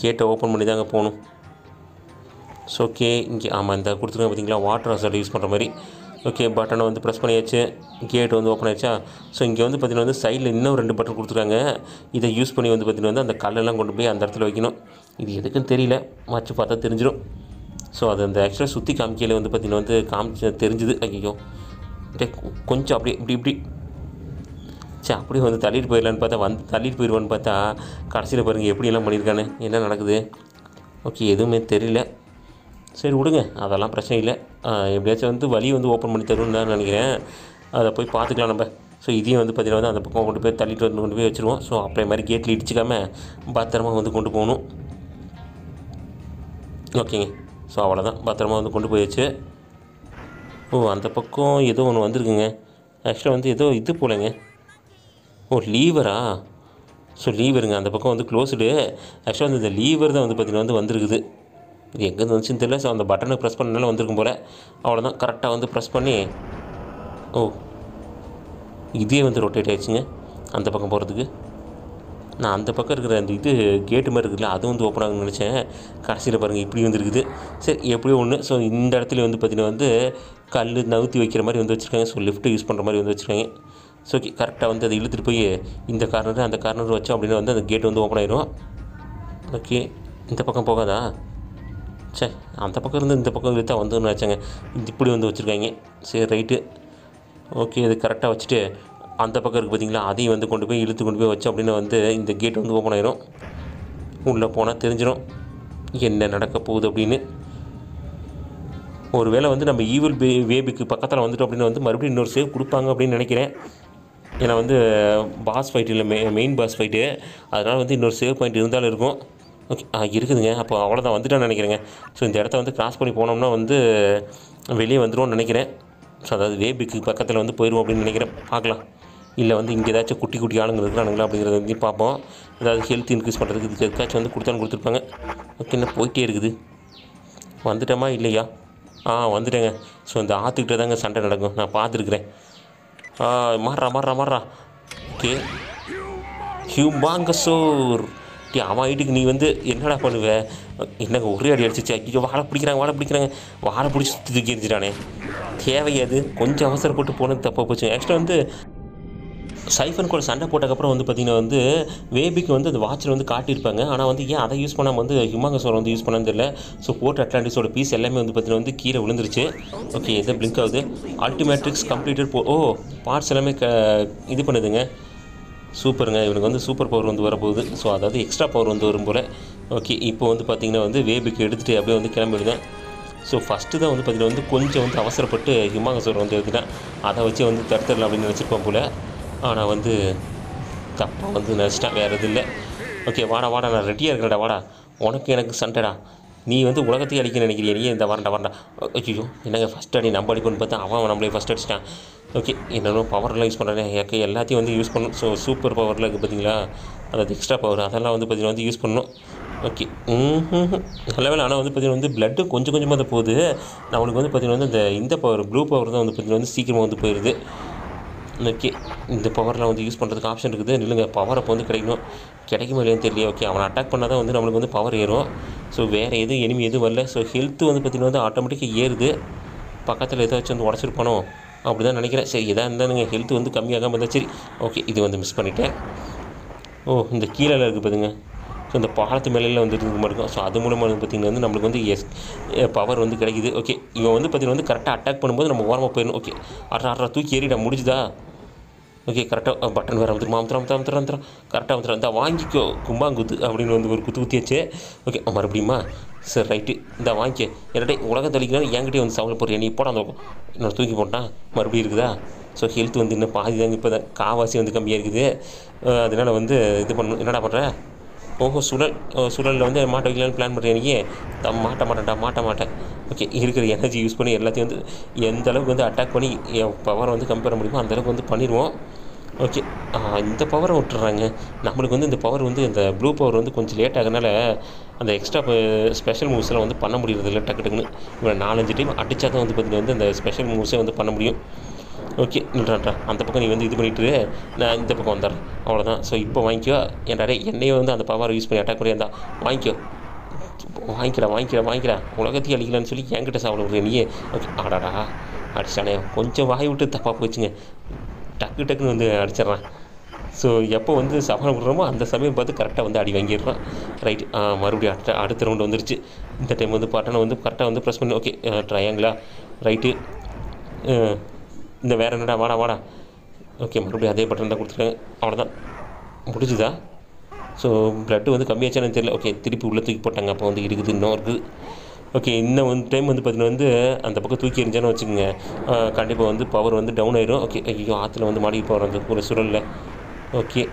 கேட்டை ஓப்பன் பண்ணி தாங்க போகணும் ஸோ ஓகே இங்கே ஆமாம் இந்த கொடுத்துருங்க பார்த்தீங்களா வாட்டர் ஹசர்ட் யூஸ் பண்ணுற மாதிரி ஓகே பட்டனை வந்து ப்ரெஸ் பண்ணியாச்சு கேட் வந்து ஓப்பன் ஆயிடுச்சா ஸோ இங்கே வந்து பார்த்தீங்கன்னா வந்து சைடில் இன்னும் ரெண்டு பட்டன் கொடுத்துருக்காங்க இதை யூஸ் பண்ணி வந்து பார்த்தீங்கன்னா வந்து அந்த கல்லெல்லாம் கொண்டு போய் அந்த இடத்துல வைக்கணும் இது எதுக்குன்னு தெரியல மச்சு பார்த்தா தெரிஞ்சிடும் ஸோ அது அந்த ஆக்சுவலாக சுற்றி காமிக்கையில் வந்து பார்த்திங்கன்னா வந்து காமிச்சு தெரிஞ்சுது அங்கேயும் அப்படியே கொஞ்சம் அப்படியே இப்படி இப்படி சரி அப்படியே வந்து தள்ளிட்டு போயிடலான்னு பார்த்தா வந்து தள்ளிட்டு போயிடுவான்னு பார்த்தா கடைசியில் பாருங்கள் எப்படியெல்லாம் பண்ணியிருக்கானு என்ன நடக்குது ஓகே எதுவுமே தெரியல சரி விடுங்க அதெல்லாம் பிரச்சனை இல்லை எப்படியாச்சும் வந்து வழி வந்து ஓப்பன் பண்ணி தரும்னு தான் நினைக்கிறேன் அதை போய் பார்த்துக்கலாம் நம்ம ஸோ இதையும் வந்து பார்த்தீங்கன்னா வந்து அந்த பக்கம் கொண்டு போய் தள்ளிட்டு வந்து கொண்டு போய் வச்சுருவோம் ஸோ அப்படியே மாதிரி கேட்டில் இடிச்சிக்காமல் பத்திரமாக வந்து கொண்டு போகணும் ஓகேங்க ஸோ அவ்வளோதான் பத்திரமாக வந்து கொண்டு போய் வச்சு ஓ அந்த பக்கம் ஏதோ ஒன்று வந்திருக்குங்க ஆக்சுவலாக வந்து ஏதோ இது போலங்க ஓ லீவரா ஸோ லீவருங்க அந்த பக்கம் வந்து க்ளோஸ்டு ஆக்சுவலாக வந்து இந்த லீவர் தான் வந்து பார்த்திங்கன்னா வந்து வந்திருக்குது இது எங்கேருந்து வந்துச்சுன்னு தெரியல ஸோ அந்த பட்டனை ப்ரெஸ் பண்ணாலும் வந்திருக்கும் போல் அவ்வளோதான் கரெக்டாக வந்து ப்ரெஸ் பண்ணி ஓ இதே வந்து ரொட்டேட் ஆகிடுச்சுங்க அந்த பக்கம் போகிறதுக்கு நான் அந்த பக்கம் இருக்கிற அந்த இது கேட்டு மாதிரி இருக்குல்ல அது வந்து ஓப்பன் ஆகுன்னு நினச்சேன் கடைசியில் பாருங்கள் இப்படி வந்துருக்குது சரி எப்படியோ ஒன்று ஸோ இந்த இடத்துல வந்து பார்த்திங்கன்னா வந்து கல் நகுத்தி வைக்கிற மாதிரி வந்து வச்சுருக்காங்க ஸோ லிஃப்ட்டு யூஸ் பண்ணுற மாதிரி வந்து வச்சுருக்காங்க ஸோ ஓகே கரெக்டாக வந்து அதை இழுத்துட்டு போய் இந்த கார்னர் அந்த கார்னர் வச்சோம் அப்படின்னா வந்து அந்த கேட் வந்து ஓப்பன் ஆயிரும் ஓகே இந்த பக்கம் போகாதா சே அந்த பக்கம் இருந்து இந்த பக்கம் இழுத்தா வந்துன்னு வச்சாங்க இப்படி வந்து வச்சுருக்காங்க சரி ரைட்டு ஓகே இது கரெக்டாக வச்சுட்டு அந்த பக்கம் இருக்குது பார்த்தீங்களா அதையும் வந்து கொண்டு போய் இழுத்து கொண்டு போய் வச்சோம் அப்படின்னா வந்து இந்த கேட் வந்து ஓப்பன் ஆயிரும் உள்ளே போனால் தெரிஞ்சிடும் என்ன நடக்க போகுது அப்படின்னு ஒரு வேளை வந்து நம்ம ஈவில் பே வேபிக்கு பக்கத்தில் வந்துட்டோம் அப்படின்னு வந்து மறுபடியும் இன்னொரு சேவ் கொடுப்பாங்க அப்படின்னு நினைக்கிறேன் ஏன்னா வந்து பாஸ் ஃபைட் இல்லை மெ மெயின் பாஸ் ஃபைட்டு அதனால் வந்து இன்னொரு சேவ் பாயிண்ட் இருந்தாலும் இருக்கும் ஓகே இருக்குதுங்க அப்போ அவ்வளோதான் வந்துட்டேன்னு நினைக்கிறேங்க ஸோ இந்த இடத்த வந்து கிராஸ் பண்ணி போனோம்னா வந்து வெளியே வந்துடுவோம்னு நினைக்கிறேன் ஸோ அதாவது வேபிக்கு பக்கத்தில் வந்து போயிடுவோம் அப்படின்னு நினைக்கிறேன் பார்க்கலாம் இல்லை வந்து இங்கே ஏதாச்சும் குட்டி குட்டி ஆளுங்க இருக்கிறானுங்களா அப்படிங்கிறத வந்து பார்ப்போம் ஏதாவது ஹெல்த் இன்க்ரீஸ் பண்ணுறதுக்கு இதுக்கு எதுக்காச்சும் வந்து கொடுத்தாலும் கொடுத்துருப்பாங்க ஓகே என்ன போயிட்டே இருக்குது வந்துட்டோமா இல்லையா ஆ வந்துட்டேங்க ஸோ இந்த ஆற்றுக்கிட்ட தாங்க சண்டை நடக்கும் நான் பார்த்துருக்குறேன் ஆ மாறுறா மாறுறா மாறுறா ஓகே ஹியூமாங்கசோர் ஓகே அவன் வீட்டுக்கு நீ வந்து என்னடா பண்ணுவ என்னங்க ஒரே அடி அடிச்சிச்சு ஐயோ வாழை பிடிக்கிறாங்க வாழை பிடிக்கிறாங்க வாழை பிடிச்சி தூக்கி எரிஞ்சிட்டானே தேவையாது கொஞ்சம் அவசரப்பட்டு போனது தப்பாக போச்சு ஆக்சுவலாக வந்து சைஃபன் கூட சண்டை போட்டக்கப்புறம் வந்து பார்த்தீங்கன்னா வந்து வேபிக்கு வந்து அந்த வாட்சில் வந்து காட்டியிருப்பாங்க ஆனால் வந்து ஏன் அதை யூஸ் பண்ணாமல் வந்து ஹிமாங்கசோரை வந்து யூஸ் பண்ணான்னு தெரியல ஸோ போர்ட் அட்லாண்டிஸோட பீஸ் எல்லாமே வந்து பார்த்திங்கன்னா வந்து கீழே விழுந்துருச்சு ஓகே இதை பிளிங்க் ஆகுது அல்டிமேட்ரிக்ஸ் கம்ப்ளீட்டட் போ ஓ பார்ட்ஸ் எல்லாமே க இது பண்ணுதுங்க சூப்பருங்க இவனுக்கு வந்து சூப்பர் பவர் வந்து வரப்போகுது ஸோ அதாவது எக்ஸ்ட்ரா பவர் வந்து வரும் போல் ஓகே இப்போ வந்து பார்த்திங்கன்னா வந்து வேபிக்கு எடுத்துகிட்டு அப்படியே வந்து கிளம்பிடுதேன் ஸோ ஃபஸ்ட்டு தான் வந்து பார்த்திங்கன்னா வந்து கொஞ்சம் வந்து அவசரப்பட்டு ஹிமாங்கசோர் வந்து எடுத்துட்டேன் அதை வச்சு வந்து தடுத்துடலாம் அப்படின்னு நினச்சிருப்போம் போல் ஆனால் வந்து தப்பாக வந்து நினச்சிட்டேன் வேறு எதுவும் இல்லை ஓகே வாடா வாடா நான் ரெடியாக இருக்கிறடா வாடா உனக்கு எனக்கு சண்டைடா நீ வந்து உலகத்தையும் அடிக்க நினைக்கிறிய நீ இந்த வரண்டா வரண்டா ஐயோ என்னங்க ஃபஸ்ட் அடி நம்ம அடிக்கணும்னு பார்த்தா அவன் நம்மளே ஃபஸ்ட் அடிச்சிட்டான் ஓகே என்னென்ன பவர்லாம் யூஸ் பண்ணுறேன் எனக்கு எல்லாத்தையும் வந்து யூஸ் பண்ணணும் ஸோ சூப்பர் பவர்லாம் இருக்குது பார்த்தீங்களா அதாவது எக்ஸ்ட்ரா பவர் அதெல்லாம் வந்து பார்த்தீங்கன்னா வந்து யூஸ் பண்ணணும் ஓகே நல்ல வேலை ஆனால் வந்து பார்த்திங்கன்னா வந்து ப்ளட்டு கொஞ்சம் கொஞ்சமாக தான் போகுது நம்மளுக்கு வந்து பார்த்திங்கன்னா வந்து இந்த இந்த பவர் ப்ளூ பவர் தான் வந்து பார்த்திங்கன்னா வந்து சீக்கிரமாக வந்து போயிடுது ஓகே இந்த பவரில் வந்து யூஸ் பண்ணுறதுக்கு ஆப்ஷன் இருக்குது நில்லுங்க பவர் அப்போ வந்து கிடைக்கணும் கிடைக்கும் இல்லையான்னு தெரியல ஓகே அவனை அட்டாக் பண்ணால் தான் வந்து நம்மளுக்கு வந்து பவர் ஏறும் ஸோ வேறு எதுவும் எனிமி எதுவும் வரல ஸோ ஹெல்த்து வந்து பார்த்திங்கன்னா வந்து ஆட்டோமேட்டிக்காக ஏறுது பக்கத்தில் ஏதாச்சும் வந்து உடச்சிருப்பானோ அப்படி தான் நினைக்கிறேன் சரி எதாக இருந்தாலுங்க ஹெல்த் வந்து கம்மியாகாமல் இருந்தால் சரி ஓகே இது வந்து மிஸ் பண்ணிட்டேன் ஓ இந்த கீழே இருக்குது பார்த்துங்க ஸோ இந்த பாலத்து மேலையில் வந்து இருக்க இருக்கும் ஸோ அது மூலமாக வந்து பார்த்திங்கன்னா வந்து நம்மளுக்கு வந்து எஸ் பவர் வந்து கிடைக்குது ஓகே இவன் வந்து பார்த்திங்கன்னா வந்து கரெக்டாக அட்டாக் பண்ணும்போது நம்ம ஓரமாக போயிடணும் ஓகே அட்ரா அட்ரா தூக்கி ஏறிடா முடிஞ்சுதா ஓகே கரெக்டாக பட்டன் வேறு அமுத்துருமா அமுத்துற அமுத்துறா அமுத்துற அந்த கரெக்டாக வந்துடும் இந்த வாங்கிக்கோ கும்பாங்குத்து அப்படின்னு வந்து ஒரு குத்து குத்தியாச்சு ஓகே மறுபடியுமா சரி ரைட்டு இந்த வாங்கிக்கே என்னடே உலக தெளிக்கிறான் என்கிட்டே வந்து சவால் போடுற நீ போட அந்த இன்னொரு தூக்கி போட்டான் மறுபடியும் இருக்குதா ஸோ ஹெல்த் வந்து இன்னும் பாதி தாங்க இப்போ தான் காவாசி வந்து கம்மியாக இருக்குது அதனால் வந்து இது பண்ணணும் என்னடா பண்ணுறேன் போக சுழல் சுழலில் வந்து மாட்ட வைக்கலான்னு பிளான் பண்ணுறேன் எனக்கு தான் மாட்ட மாட்டேன்டா மாட்ட மாட்டேன் ஓகே இருக்கிற எனர்ஜி யூஸ் பண்ணி எல்லாத்தையும் வந்து எந்த அளவுக்கு வந்து அட்டாக் பண்ணி என் பவர் வந்து கம்பேர் பண்ண முடியுமோ அந்தளவுக்கு வந்து பண்ணிடுவோம் ஓகே இந்த பவரை விட்டுறாங்க நம்மளுக்கு வந்து இந்த பவர் வந்து இந்த ப்ளூ பவர் வந்து கொஞ்சம் லேட் ஆகனால அந்த எக்ஸ்ட்ரா ஸ்பெஷல் மூவ்ஸ்லாம் வந்து பண்ண முடியறதில்ல டக்கு டக்குன்னு இவ்வளோ நாலஞ்சு டைம் அடித்தா தான் வந்து பார்த்திங்கன்னா வந்து அந்த ஸ்பெஷல் மூவ்ஸே வந்து பண்ண முடியும் ஓகே நில்றான்டா அந்த பக்கம் நீ வந்து இது பண்ணிட்டு நான் இந்த பக்கம் வந்துடுறேன் அவ்வளோதான் ஸோ இப்போ வாங்கிக்கோ என்றாரே என்னையே வந்து அந்த பவர் யூஸ் பண்ணி அட்டாக் இருந்தால் வாங்கிக்கோ வாங்கிக்கிறா வாங்கிக்கிறா வாங்கிக்கிறா உலகத்தையும் அழிக்கலான்னு சொல்லி என்கிட்ட சாப்பிட விடுற நீயே ஓகே ஆடாடா அடிச்சானே கொஞ்சம் வாய் விட்டு தப்பாக போச்சுங்க டக்கு டக்குன்னு வந்து அடிச்சிட்றேன் ஸோ எப்போ வந்து சவால் விடுறோமோ அந்த சமயம் பார்த்து கரெக்டாக வந்து அடி வாங்கிடுறான் ரைட் மறுபடியும் அடுத்த அடுத்த ரவுண்டு வந்துருச்சு இந்த டைம் வந்து பட்டனை வந்து கரெக்டாக வந்து ப்ரெஸ் பண்ணி ஓகே ட்ரையாங்களா ரைட்டு இந்த வேறு என்னடா வாடா வாடா ஓகே மறுபடியும் அதே பட்டன் தான் கொடுத்துருக்கேன் அவ்வளோதான் முடிஞ்சுதா ஸோ ப்ளட்டு வந்து கம்மியாச்சானு தெரியல ஓகே திருப்பி உள்ளே தூக்கி போட்டாங்க அப்போ வந்து இருக்குது இன்னும் இருக்குது ஓகே இன்னும் வந்து டைம் வந்து பார்த்தீங்கன்னா வந்து அந்த பக்கம் தூக்கி எரிஞ்சானு வச்சுக்கோங்க கண்டிப்பாக வந்து பவர் வந்து டவுன் ஆயிரும் ஓகே ஐயோ ஆற்றுல வந்து மாடிக்கு போகிறோம் அந்த ஒரு சுழலில் ஓகே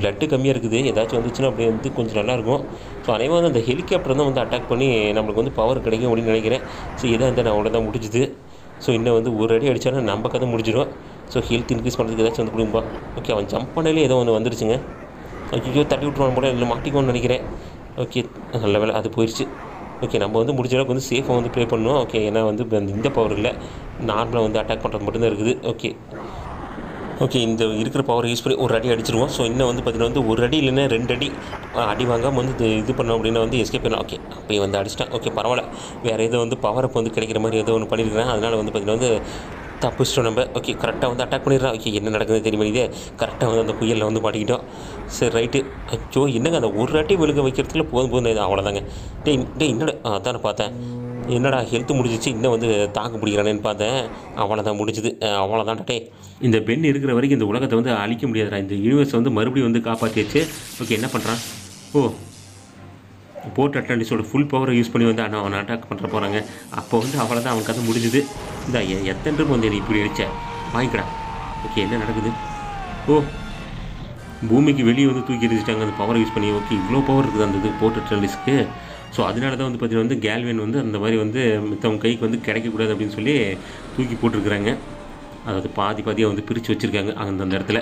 ப்ளட்டு கம்மியாக இருக்குது ஏதாச்சும் வந்துச்சுன்னா அப்படியே வந்து கொஞ்சம் நல்லாயிருக்கும் ஸோ அதே வந்து அந்த ஹெலிகாப்டர் தான் வந்து அட்டாக் பண்ணி நம்மளுக்கு வந்து பவர் கிடைக்கும் அப்படின்னு நினைக்கிறேன் ஸோ இதான் வந்து நான் அவ்வளோதான் முடிஞ்சுது ஸோ இன்னும் வந்து ஒரு அடி அடித்தாலும் நம்ம கதை முடிஞ்சிடும் ஸோ ஹெல்த் இன்க்ரீஸ் பண்ணுறதுக்கு ஏதாச்சும் வந்து கொடுப்பா ஓகே அவன் ஜம்ப் பண்ணாலே ஏதோ ஒன்று வந்துருச்சுங்க ஐயோ தள்ளி விட்டுருவான் போல இல்லை மாட்டிக்கோன்னு நினைக்கிறேன் ஓகே நல்ல வேலை அது போயிடுச்சு ஓகே நம்ம வந்து முடிஞ்ச அளவுக்கு வந்து சேஃபாக வந்து ப்ளே பண்ணுவோம் ஓகே ஏன்னா வந்து இந்த பவர் இல்லை நார்மலாக வந்து அட்டாக் பண்ணுறது மட்டும்தான் இருக்குது ஓகே ஓகே இந்த இருக்கிற பவரை யூஸ் பண்ணி ஒரு அடி அடிச்சிருவோம் ஸோ இன்னும் வந்து பார்த்தீங்கன்னா வந்து ஒரு அடி இல்லைனா ரெண்டு அடி அடி வாங்காமல் வந்து இது பண்ணோம் அப்படின்னா வந்து எஸ்கேப் பண்ணலாம் ஓகே அப்போ வந்து அடிச்சிட்டேன் ஓகே பரவாயில்ல வேறு எதோ வந்து பவர் அப் வந்து கிடைக்கிற மாதிரி ஏதோ ஒன்று பண்ணியிருக்கேன் அதனால் வந்து பார்த்திங்கன்னா வந்து தப்பிச்சிட்டோம் நம்ம ஓகே கரெக்டாக வந்து அட்டாக் பண்ணிடுறான் ஓகே என்ன நடக்குதுன்னு தெரியுமா இதே கரெக்டாக வந்து அந்த புயலில் வந்து மாட்டிக்கிட்டோம் சரி ரைட்டு அச்சோ என்னங்க அந்த ஒரு அட்டி விழுங்க வைக்கிறதுக்குள்ள போதும் போதும் அவ்வளோதாங்க டேய் டே என்னடா அதான் பார்த்தேன் என்னடா ஹெல்த் முடிஞ்சிச்சு இன்னும் வந்து தாக்கு பிடிக்கிறானேன்னு பார்த்தேன் அவ்வளோதான் முடிஞ்சுது அவ்வளோதான் டே இந்த பெண் இருக்கிற வரைக்கும் இந்த உலகத்தை வந்து அழிக்க முடியாதுடா இந்த யூனிவர்ஸ் வந்து மறுபடியும் வந்து காப்பாற்றிச்சு ஓகே என்ன பண்ணுறான் ஓ போர்ட் அட்லாண்டிஸோட ஃபுல் பவரை யூஸ் பண்ணி வந்து அண்ணா அவனை அட்டாக் பண்ணுற போகிறாங்க அப்போ வந்து அவ்வளோதான் அவன் அவனுக்கு முடிஞ்சுது இந்த எத்தனை ரூபா வந்து இப்படி அடிச்ச வாங்கிக்கடா ஓகே என்ன நடக்குது ஓ பூமிக்கு வெளியே வந்து தூக்கி எரிஞ்சிட்டாங்க அந்த பவரை யூஸ் பண்ணி ஓகே இவ்வளோ பவர் இருக்குது அந்த இது போர்ட் அட்லாண்டிஸ்க்கு ஸோ அதனால தான் வந்து பார்த்திங்கன்னா வந்து கேல்வேன் வந்து அந்த மாதிரி வந்து மித்தவங்க கைக்கு வந்து கிடைக்கக்கூடாது அப்படின்னு சொல்லி தூக்கி போட்டிருக்கிறாங்க அதாவது பாதி பாதியாக வந்து பிரித்து வச்சுருக்காங்க அந்தந்த இடத்துல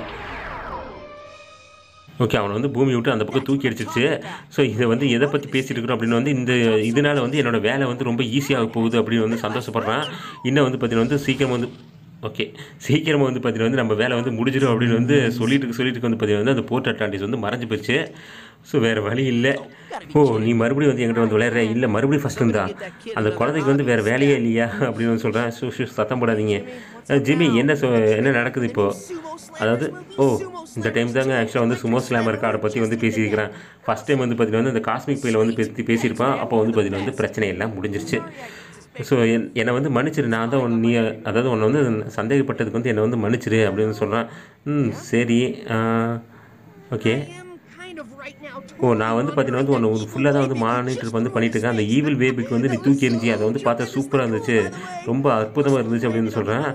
ஓகே அவனை வந்து பூமி விட்டு அந்த பக்கம் தூக்கி அடிச்சிருச்சு ஸோ இதை வந்து எதை பற்றி பேசிகிட்டு இருக்கிறோம் அப்படின்னு வந்து இந்த இதனால் வந்து என்னோடய வேலை வந்து ரொம்ப ஈஸியாக போகுது அப்படின்னு வந்து சந்தோஷப்படுறான் இன்னும் வந்து பார்த்தீங்கன்னா வந்து சீக்கிரம் வந்து ஓகே சீக்கிரமாக வந்து பார்த்தீங்கன்னா வந்து நம்ம வேலை வந்து முடிஞ்சிடும் அப்படின்னு வந்து சொல்லிட்டு சொல்லிட்டு வந்து பார்த்தீங்கன்னா வந்து அந்த போர்ட் அட்லாண்டிஸ் வந்து மறைஞ்சு போயிடுச்சு ஸோ வேறு வழி இல்லை ஓ நீ மறுபடியும் வந்து எங்கிட்ட வந்து விளையாடுற இல்லை மறுபடியும் ஃபஸ்ட் இருந்தா அந்த குழந்தைக்கு வந்து வேறு வேலையே இல்லையா அப்படின்னு வந்து சொல்கிறேன் ஷூ ஷூ சத்தம் போடாதீங்க ஜிமி என்ன சொ என்ன நடக்குது இப்போது அதாவது ஓ இந்த டைம் தாங்க ஆக்சுவலாக வந்து சுமோ ஸ்லாமர் கார்டை பற்றி வந்து பேசியிருக்கிறேன் ஃபஸ்ட் டைம் வந்து பார்த்தீங்கன்னா வந்து அந்த காஸ்மிக் பையில் வந்து பேசி பேசியிருப்பான் அப்போ வந்து பார்த்தீங்கன்னா வந்து பிரச்சனை எல்லாம் முடிஞ்சிருச்சு ஸோ என் என்னை வந்து மன்னிச்சிரு நான் தான் நீ அதாவது உன்னை வந்து சந்தேகப்பட்டதுக்கு வந்து என்னை வந்து மன்னிச்சிரு அப்படின்னு சொல்கிறேன் ம் சரி ஓகே ஓ நான் வந்து பார்த்தீங்கன்னா வந்து ஒன்று ஃபுல்லாக தான் வந்து மானிட்டர் வந்து பண்ணிட்டு இருக்கேன் அந்த ஈவில் வேபிக்கு வந்து நீ தூக்கி எரிஞ்சி அதை வந்து பார்த்தா சூப்பராக இருந்துச்சு ரொம்ப அற்புதமாக இருந்துச்சு அப்படின்னு சொல்கிறேன்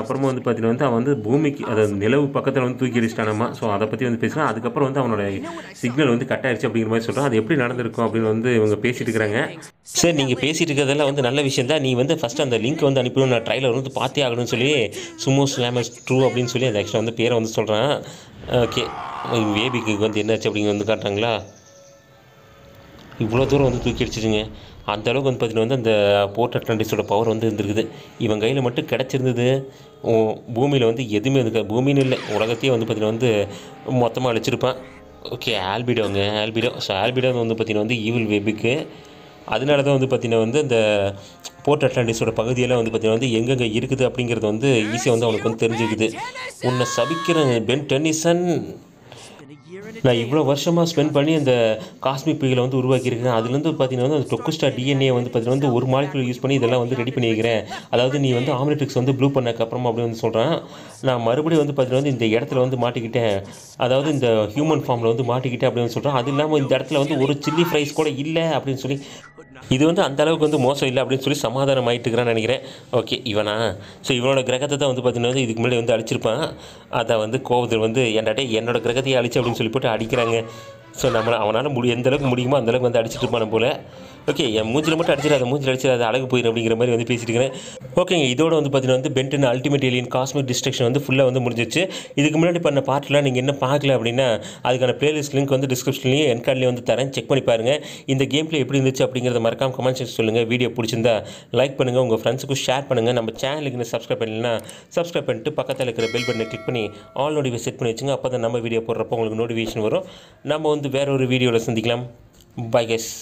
அப்புறமா வந்து பார்த்தீங்கன்னா வந்து அவன் வந்து பூமிக்கு அதை நிலவு பக்கத்தில் வந்து தூக்கி அடிச்சிட்டானாமா ஸோ அதை பற்றி வந்து பேசுகிறேன் அதுக்கப்புறம் வந்து அவனோட சிக்னல் வந்து கட் ஆயிடுச்சு அப்படிங்கிற மாதிரி சொல்கிறான் அது எப்படி நடந்திருக்கும் அப்படின்னு வந்து இவங்க பேசிட்டு இருக்கிறாங்க சார் நீங்கள் பேசிகிட்டு இருக்கிறதெல்லாம் வந்து நல்ல விஷயம் தான் நீ வந்து ஃபஸ்ட்டு அந்த லிங்க் வந்து அனுப்பிடும் நான் ட்ரைலர் வந்து பார்த்தே ஆகணும்னு சொல்லி சுமோ ஸ்லாமஸ் ட்ரூ அப்படின்னு சொல்லி அந்த ஆக்சுவலாக வந்து பேரை வந்து சொல்கிறேன் ஓகே வேபிக்கு வந்து என்னாச்சு அப்படிங்க வந்து காட்டுறாங்களா இவ்வளோ தூரம் வந்து தூக்கி அடிச்சிருங்க அந்த அளவுக்கு வந்து பார்த்திங்கன்னா வந்து அந்த போர்ட் அட்லாண்டிஸோட பவர் வந்து இருந்திருக்குது இவன் கையில் மட்டும் கிடச்சிருந்தது பூமியில் வந்து எதுவுமே இருக்க பூமின்னு இல்லை உலகத்தையே வந்து பார்த்திங்கன்னா வந்து மொத்தமாக அழிச்சிருப்பான் ஓகே ஆல்பிடோங்க ஆல்பிடோ ஸோ ஆல்பிடோ வந்து பார்த்திங்கன்னா வந்து ஈவில் வெபிக்கு அதனால தான் வந்து பார்த்திங்கன்னா வந்து அந்த போர்ட் அட்லாண்டிஸோட பகுதியெல்லாம் வந்து பார்த்திங்கன்னா வந்து எங்கெங்கே இருக்குது அப்படிங்கிறது வந்து ஈஸியாக வந்து அவனுக்கு வந்து தெரிஞ்சுக்குது உன்னை சபிக்கிற பென் டென்னிசன் நான் இவ்வளோ வருஷமாக ஸ்பெண்ட் பண்ணி அந்த காஸ்மிக் புயலை வந்து உருவாக்கியிருக்கேன் அதுலேருந்து பார்த்தீங்கன்னா வந்து அந்த டொக்கோஸ்டா டிஎன்ஏ வந்து பார்த்தீங்கன்னா வந்து ஒரு மாலிகுலர் யூஸ் பண்ணி இதெல்லாம் வந்து ரெடி பண்ணியிருக்கிறேன் அதாவது நீ வந்து ஆம்லெட்ரிக்ஸ் வந்து ப்ளூ பண்ணக்கப்புறம் அப்படின்னு வந்து சொல்கிறேன் நான் மறுபடியும் வந்து பார்த்தீங்கன்னா வந்து இந்த இடத்துல வந்து மாட்டிக்கிட்டேன் அதாவது இந்த ஹியூமன் ஃபார்மில் வந்து மாட்டிக்கிட்டேன் அப்படின்னு சொல்கிறேன் அது இல்லாமல் இந்த இடத்துல வந்து ஒரு சில்லி ஃப்ரைஸ் கூட இல்லை அப்படின்னு சொல்லி இது வந்து அந்த அளவுக்கு வந்து மோசம் இல்லை அப்படின்னு சொல்லி சமாதானம் ஆகிட்டு இருக்கிறான்னு நினைக்கிறேன் ஓகே இவனா ஸோ இவனோட கிரகத்தை தான் வந்து பார்த்தீங்கன்னா இதுக்கு முன்னாடி வந்து அழிச்சிருப்பான் அதை வந்து கோபத்தில் வந்து என்னடே என்னோட கிரகத்தையே அழிச்சு அப்படின்னு சொல்லி போட்டு அடிக்கிறாங்க ஸோ நம்மளை அவனால் முடி எந்தளவுக்கு முடியுமோ அந்தளவுக்கு வந்து அடிச்சிட்டு இருப்பான போல் ஓகே என் மூஞ்சில் மட்டும் அடிச்சிடாத மூஞ்சில் அடிச்சிடாத அழகு போயிடும் அப்படிங்கிற மாதிரி வந்து பேசிட்டு இருக்கேன் ஓகேங்க இதோட வந்து பார்த்தீங்கன்னா வந்து Ben ten ultimate alien cosmic destruction வந்து ஃபுல்லாக வந்து முடிஞ்சிச்சு இதுக்கு முன்னாடி பண்ண பாட்டெலாம் நீங்கள் என்ன பார்க்கல அப்படின்னா அதுக்கான பிளேலிஸ்ட் லிங்க் வந்து டிஸ்கிரிப்ஷன்லேயும் என்கார்ட்லேயே வந்து தரேன் செக் பண்ணி பாருங்கள் இந்த கேமில் எப்படி இருந்துச்சு அப்படிங்கிறத மறக்காம கமெண்ட் செக்ஷன் சொல்லுங்கள் வீடியோ பிடிச்சிருந்தா லைக் பண்ணுங்கள் உங்கள் ஃப்ரெண்ட்ஸுக்கும் ஷேர் பண்ணுங்கள் நம்ம சேனலுக்கு இன்னும் சப்ஸ்கிரைப் பண்ணலன்னா சப்ஸ்கிரைப் பண்ணிட்டு பக்கத்தில் இருக்கிற பெல் பட்டனை கிளிக் பண்ணி ஆல் நோட்டிஃபை செட் பண்ணி வச்சுங்க அப்போ தான் நம்ம வீடியோ போடுறப்போ உங்களுக்கு நோட்டிஃபிகேஷன் வரும் நம்ம வந்து வேற ஒரு வீடியோவில் சந்திக்கலாம் பை கெஸ்